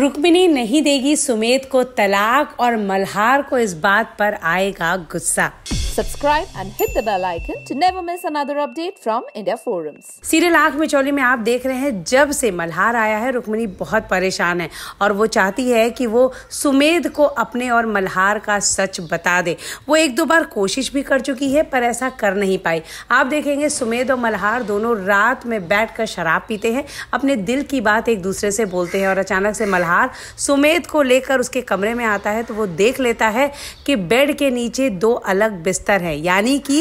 रुक्मिनी नहीं देगी सुमेध को तलाक और मल्हार को इस बात पर आएगा गुस्सा subscribe and hit the bell icon to never miss another update from India Forums serial आंख में चोली में आप देख रहे हैं जब से मल्हार आया है रुक्मिणी बहुत परेशान है और वो चाहती है कि वो सुमेध को अपने और मल्हार का सच बता दे वो एक दो बार कोशिश भी कर चुकी है पर ऐसा कर नहीं पाई आप देखेंगे सुमेध और मल्हार दोनों रात में बैठ कर शराब पीते हैं अपने दिल की बात एक दूसरे से बोलते हैं और अचानक से मल्हार सुमेध को लेकर उसके कमरे में आता है तो वो देख लेता है कि बेड के नीचे दो अलग बिस्तर स्तर है यानी कि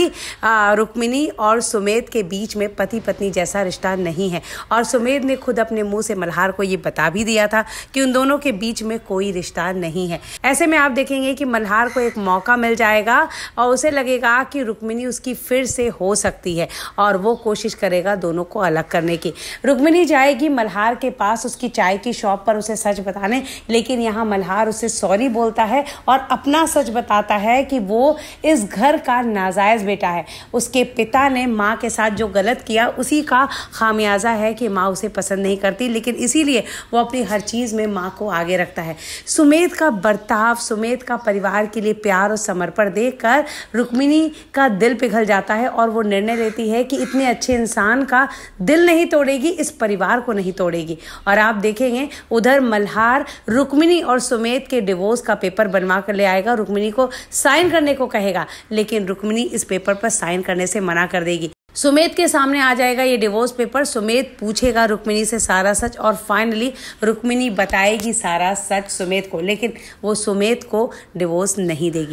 रुक्मिणी और सुमेध के बीच में पति पत्नी जैसा रिश्ता नहीं है और सुमेध ने खुद अपने मुंह से मल्हार को ये बता भी दिया था कि उन दोनों के बीच में कोई रिश्ता नहीं है ऐसे में आप देखेंगे कि मल्हार को एक मौका मिल जाएगा और उसे लगेगा कि रुक्मिणी उसकी फिर से हो सकती है और वो कोशिश करेगा दोनों को अलग करने की रुक्मिणी जाएगी मल्हार के पास उसकी चाय की शॉप पर उसे सच बताने लेकिन यहाँ मल्हार उसे सॉरी बोलता है और अपना सच बताता है कि वो इस घर घर का नाजायज़ बेटा है उसके पिता ने माँ के साथ जो गलत किया उसी का खामियाजा है कि माँ उसे पसंद नहीं करती लेकिन इसीलिए वो अपनी हर चीज़ में माँ को आगे रखता है सुमेध का बर्ताव सुमेध का परिवार के लिए प्यार और समर्पण देख कर रुक्मिनी का दिल पिघल जाता है और वो निर्णय लेती है कि इतने अच्छे इंसान का दिल नहीं तोड़ेगी इस परिवार को नहीं तोड़ेगी और आप देखेंगे उधर मल्हार रुक्मिनी और सुमेध के डिवोर्स का पेपर बनवा कर ले आएगा रुक्मिनी को साइन करने को कहेगा लेकिन लेकिन रुक्मिनी इस पेपर पर साइन करने से मना कर देगी सुमेत के सामने आ जाएगा ये डिवोर्स पेपर सुमेत पूछेगा रुक्मिनी से सारा सच और फाइनली रुक्मिनी बताएगी सारा सच सुमेत को लेकिन वो सुमेध को डिवोर्स नहीं देगी